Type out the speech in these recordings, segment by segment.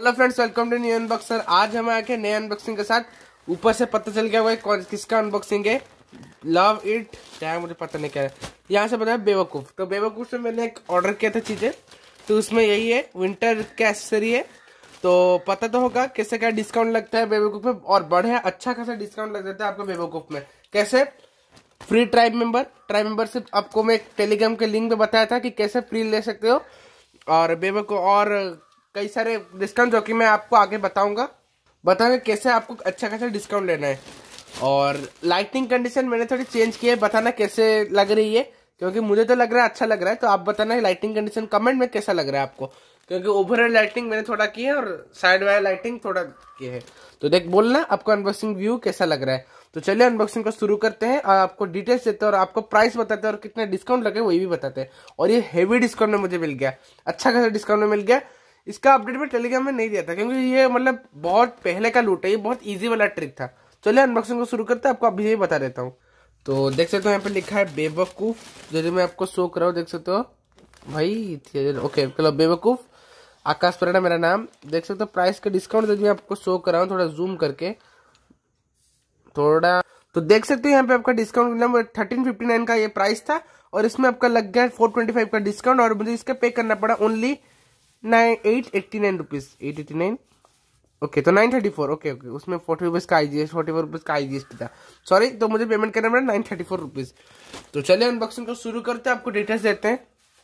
hello friends welcome to new unboxer आज हम आए नए अनबॉक्सिंग के साथ ऊपर से पता चल गया हुआ किसका अनबॉक्सिंग है लव इट क्या मुझे पता नहीं क्या है यहाँ से बताया बेवकूफ़ तो बेवकूफ़ से मैंने एक ऑर्डर किया था चीज़ें तो उसमें यही है विंटर का एसेसरी है तो पता तो होगा कैसे क्या डिस्काउंट लगता है बेवकूफ़ में और बढ़े अच्छा खासा डिस्काउंट लग जाता है आपको बेवकूफ़ में कैसे free tribe member tribe membership आपको मैं टेलीग्राम के लिंक में बताया था कि कैसे फ्री ले सकते हो और बेवकूफ़ और कई सारे डिस्काउंट जो कि मैं आपको आगे बताऊंगा बताऊंगा कैसे आपको अच्छा खासा डिस्काउंट लेना है और लाइटिंग कंडीशन मैंने थोड़ी चेंज की है बताना कैसे लग रही है क्योंकि मुझे तो लग रहा है अच्छा लग रहा है तो आप बताना लाइटिंग कंडीशन कमेंट में कैसा लग रहा है आपको क्योंकि ओवरऑल लाइटिंग मैंने थोड़ा की है और साइड वायर लाइटिंग थोड़ा की है तो देख बोलना आपको अनबॉक्सिंग व्यू कैसा लग रहा है तो चलिए अनबॉक्सिंग को शुरू करते हैं और आपको डिटेल्स देते हैं और आपको प्राइस बताते हैं और कितने डिस्काउंट लगे वही भी बताते हैं और ये हैवी डिस्काउंट में मुझे मिल गया अच्छा खासा डिस्काउंट में मिल गया इसका अपडेट में टेलीग्राम में नहीं दिया था क्योंकि ये मतलब बहुत पहले का लूट है ये बहुत इजी वाला ट्रिक था चलिए अनबॉक्सिंग को शुरू करते हैं आपको अभी ये बता देता हूँ तो देख सकते हो यहाँ पे लिखा है बेवकूफ़ जो मैं आपको शो कर रहा हूँ देख सकते हो भाई ओके चलो बेवकूफ़ आकाश पर मेरा नाम देख सकते हो प्राइस का डिस्काउंट जो आपको शो कर रहा हूँ थोड़ा जूम करके थोड़ा तो देख सकते हो यहाँ पे आपका डिस्काउंट मिला थर्टीन फिफ्टी नाइन का ये प्राइस था और इसमें आपका लग गया फोर ट्वेंटी फाइव का डिस्काउंट और मुझे इसका पे करना पड़ा only nine eight eighty nine rupees eight nine okay तो nine thirty four okay okay उसमें फोर्टी रुपीज़ का I G S forty four rupees का आई जी एस टी था सॉरी तो मुझे पेमेंट करना पड़ा नाइन थर्टी फोर रुपीज़ तो चलिए अनबॉक्सिंग को शुरू करते हैं आपको डिटेल्स देते हैं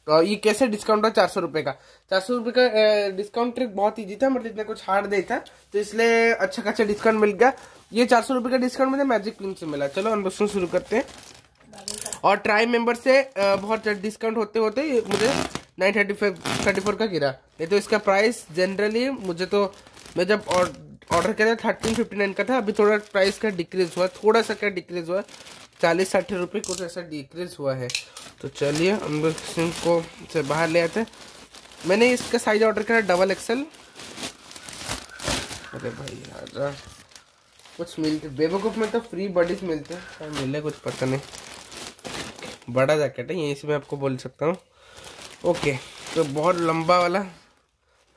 तो ये कैसे डिस्काउंट था चार सौ रुपये का चार सौ रुपये का डिस्काउंट ट्रिक बहुत ईजी था मतलब इतना कुछ हार्ड नहीं था तो इसलिए अच्छा खासा डिस्काउंट मिल गया ये चार सौ रुपये का डिस्काउंट मुझे मैजिक पिन से मिला चलो अनबॉक्सिंग शुरू करते हैं और ट्राई मेम्बर से बहुत डिस्काउंट होते होते मुझे nine thirty five thirty four का गिरा नहीं तो इसका प्राइस जनरली मुझे तो मैं जब ऑर्डर किया था थर्टीन फिफ्टी नाइन का था अभी थोड़ा प्राइस का डिक्रीज हुआ थोड़ा सा क्या डिक्रीज हुआ चालीस साठ रुपये कुछ ऐसा डिक्रीज हुआ है तो चलिए अनबॉक्सिंग को से बाहर ले आते मैंने इसका साइज ऑर्डर करा डबल एक्सल अरे भाई आजा कुछ मिलते बेबकूफ में तो फ्री बॉडीज मिलते हैं मिले कुछ पता नहीं बड़ा जैकेट है यहीं से मैं आपको बोल सकता हूँ ओके तो बहुत लंबा वाला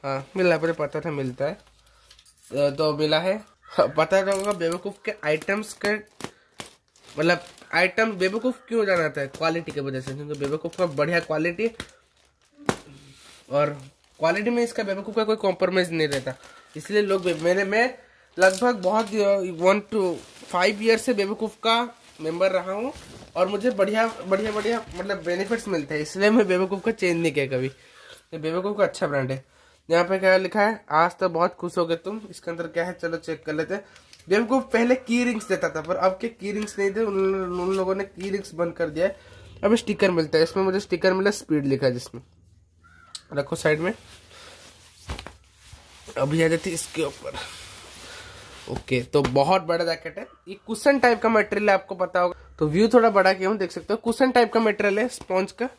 हाँ मिला पर पता था मिलता है तो मिला है हाँ, पता रहूँगा बेवकूफ़ के आइटम्स के मतलब आइटम बेवकूफ़ क्यों जाना था क्वालिटी की वजह से क्योंकि बेवकूफ़ का बढ़िया क्वालिटी और क्वालिटी में इसका बेवकूफ़ का कोई कॉम्प्रोमाइज़ नहीं रहता इसलिए लोग मैंने मैं लगभग बहुत वन टू फाइव ईयर से बेवकूफ़ का मेंबर रहा हूँ और मुझे बढ़िया बढ़िया बढ़िया मतलब बेनिफिट्स मिलते हैं इसलिए मैं बेबेकूफ का चेंज नहीं किया कभी ये बेबेकूफ का अच्छा ब्रांड है यहाँ पे क्या लिखा है आज तो बहुत खुश हो गए तुम इसके अंदर क्या है चलो चेक कर लेते हैं बेबकूफ पहले की रिंग्स देता था पर अब के की रिंग्स नहीं थे उन, उन लोगों ने की रिंग्स बंद कर दिया है अब स्टिकर मिलता है इसमें मुझे स्टिकर मिला स्पीड लिखा है जिसमें रखो साइड में अभी आ जाती इसके ऊपर ओके तो बहुत बड़ा जैकेट है ये कुशन टाइप का मटेरियल है आपको पता होगा तो व्यू थोड़ा बड़ा किया हूँ देख सकते हो कुशन टाइप का मटेरियल है स्पॉन्ज का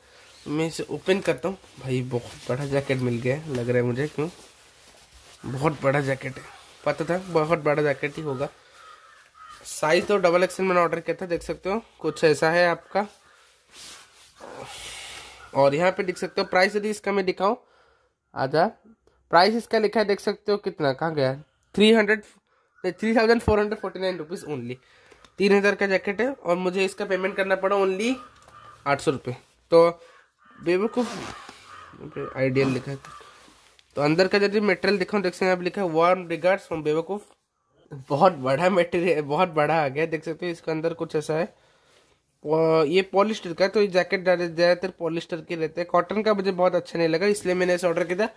मैं इसे ओपन करता हूँ भाई बहुत बड़ा जैकेट मिल गया लग रहा है मुझे क्यों बहुत बड़ा जैकेट है पता था बहुत बड़ा जैकेट ही होगा साइज तो डबल एक्सएल मैंने ऑर्डर किया था देख सकते हो कुछ ऐसा है आपका और यहाँ पे देख सकते हो प्राइस यदि इसका मैं दिखाऊं आजा प्राइस इसका लिखा है देख सकते हो कितना कहाँ गया three hundred three thousand four hundred forty nine rupees only तीन हज़ार का जैकेट है और मुझे इसका पेमेंट करना पड़ा ओनली आठ सौ रुपये तो बेवकूफ आइडियल लिखा है तो अंदर का जैसे मेटेरियल दिखाऊँ देख सकते हैं आप लिखा है वार्म रिगार्ड्स फ्रॉम बेवकूफ बहुत बड़ा मटेरियल बहुत बड़ा आ गया देख सकते हो इसके अंदर कुछ ऐसा है ये पॉलिस्टर का तो ये जैकेट ज़्यादातर पॉलिस्टर के रहते हैं कॉटन का मुझे बहुत अच्छा नहीं लगा इसलिए मैंने इसे ऑर्डर किया था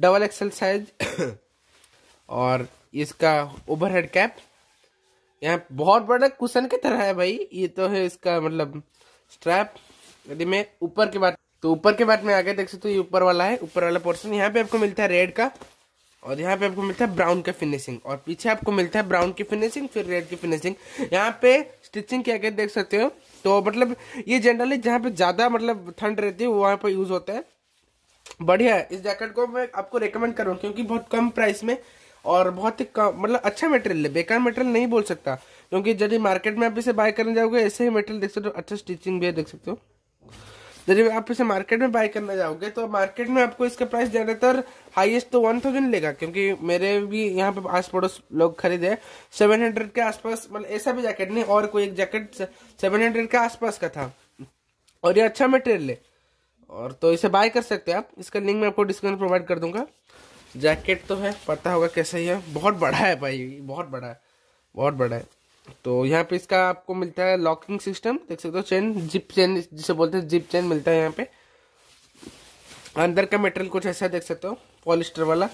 डबल एक्सल साइज और इसका ओवरहेड कैप यहाँ बहुत बड़ा कुशन की तरह है भाई ये तो है इसका मतलब स्ट्रैप यदि मैं ऊपर के बात तो ऊपर के बाद में आगे देख सकते तो ये ऊपर वाला है ऊपर वाला पोर्शन यहाँ पे आपको मिलता है रेड का और यहाँ पे आपको मिलता है ब्राउन का फिनिशिंग और पीछे आपको मिलता है ब्राउन की फिनिशिंग फिर रेड की फिनिशिंग यहाँ पे स्टिचिंग क्या गया देख सकते हो तो मतलब ये जनरली जहाँ पे ज़्यादा मतलब ठंड रहती है वहाँ पर यूज़ होता है बढ़िया है इस जैकेट को मैं आपको रिकमेंड करूँ क्योंकि बहुत कम प्राइस में और बहुत ही कम मतलब अच्छा मटेरियल है बेकार मटेरियल नहीं बोल सकता क्योंकि यदि मार्केट में आप इसे बाय करने जाओगे ऐसे ही मटेरियल देख सकते हो अच्छा स्टिचिंग भी है देख सकते हो जब आप इसे मार्केट में बाय करना जाओगे तो मार्केट में आपको इसका प्राइस ज़्यादातर हाईएस्ट तो वन थाउजेंड लेगा क्योंकि मेरे भी यहाँ पे आस पड़ोस लोग खरीदे सेवन हंड्रेड के आसपास मतलब ऐसा भी जैकेट नहीं और कोई एक जैकेट सेवन हंड्रेड के आसपास का था और ये अच्छा मटेरियल है और तो इसे बाय कर सकते हैं आप इसका लिंक मैं आपको डिस्काउंट प्रोवाइड कर दूंगा जैकेट तो है पता होगा कैसा ही है बहुत बड़ा है भाई बहुत बड़ा है बहुत बड़ा है तो यहाँ पे इसका आपको मिलता है लॉकिंग सिस्टम देख सकते हो चेन जिप चेन जिसे बोलते हैं जिप चेन मिलता है यहाँ पे अंदर का मेटेरियल कुछ ऐसा देख सकते हो पॉलिस्टर वाला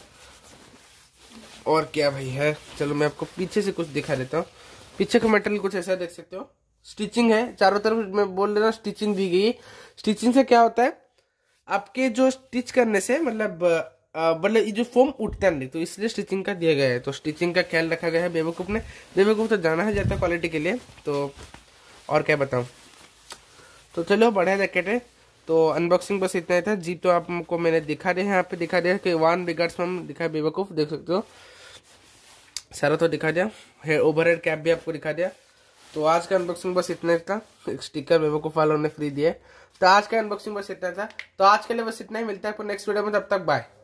और क्या भाई है चलो मैं आपको पीछे से कुछ दिखा देता हूँ पीछे का मेटेरियल कुछ ऐसा देख सकते हो स्टिचिंग है चारों तरफ मैं बोल रहा स्टिचिंग दी गई स्टिचिंग से क्या होता है आपके जो स्टिच करने से मतलब मतलब ये जो फोम उठता नहीं तो इसलिए स्टिचिंग का दिया गया है तो स्टिचिंग का ख्याल रखा गया है बेवकूफ़ ने बेवकूफ तो जाना है जाता है क्वालिटी के लिए तो और क्या बताऊँ तो चलो बढ़िया जैकेट है तो अनबॉक्सिंग बस इतना ही था जी तो आपको मैंने दिखा दिया है यहाँ पे दिखा दिया कि वन रिगार्ड्स में दिखा है बेवकूफ़ देख सकते हो सारा तो दिखा दिया है ओवर हेड कैप भी आपको दिखा दिया तो आज का अनबॉक्सिंग बस इतना ही था एक स्टिकर बेवकूफ़ वालों ने फ्री दिया तो आज का अनबॉक्सिंग बस इतना था तो आज के लिए बस इतना ही मिलता है नेक्स्ट वीडियो में तब तक बाय